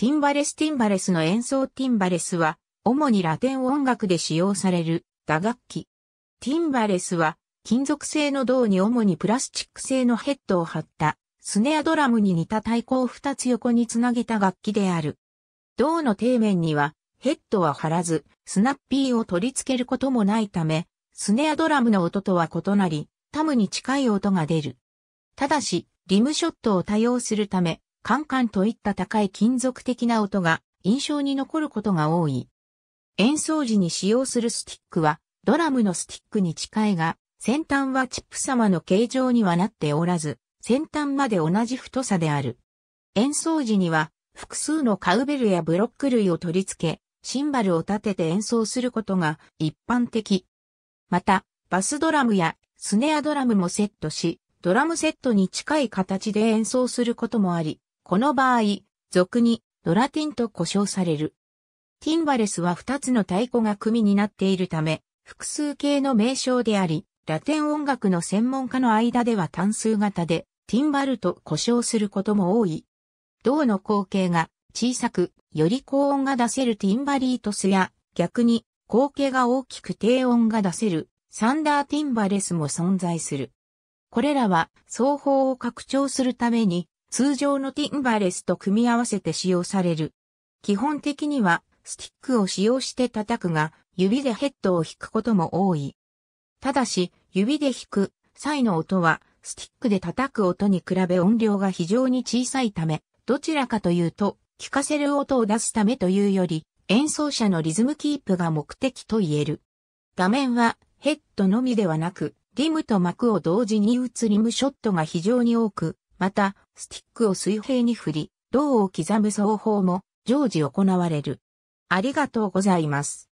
ティンバレス・ティンバレスの演奏ティンバレスは、主にラテン音楽で使用される打楽器。ティンバレスは、金属製の銅に主にプラスチック製のヘッドを張った、スネアドラムに似た太鼓を2つ横につなげた楽器である。銅の底面には、ヘッドは張らず、スナッピーを取り付けることもないため、スネアドラムの音とは異なり、タムに近い音が出る。ただし、リムショットを多用するため、カンカンといった高い金属的な音が印象に残ることが多い。演奏時に使用するスティックはドラムのスティックに近いが、先端はチップ様の形状にはなっておらず、先端まで同じ太さである。演奏時には複数のカウベルやブロック類を取り付け、シンバルを立てて演奏することが一般的。また、バスドラムやスネアドラムもセットし、ドラムセットに近い形で演奏することもあり、この場合、俗にドラティンと呼称される。ティンバレスは2つの太鼓が組になっているため、複数形の名称であり、ラテン音楽の専門家の間では単数型で、ティンバルと呼称することも多い。銅の口径が小さく、より高音が出せるティンバリートスや、逆に、口径が大きく低音が出せる、サンダーティンバレスも存在する。これらは、双方を拡張するために、通常のティンバレスと組み合わせて使用される。基本的にはスティックを使用して叩くが、指でヘッドを弾くことも多い。ただし、指で弾く際の音は、スティックで叩く音に比べ音量が非常に小さいため、どちらかというと、聞かせる音を出すためというより、演奏者のリズムキープが目的と言える。画面はヘッドのみではなく、リムと膜を同時に打つリムショットが非常に多く、また、スティックを水平に振り、銅を刻む奏法も常時行われる。ありがとうございます。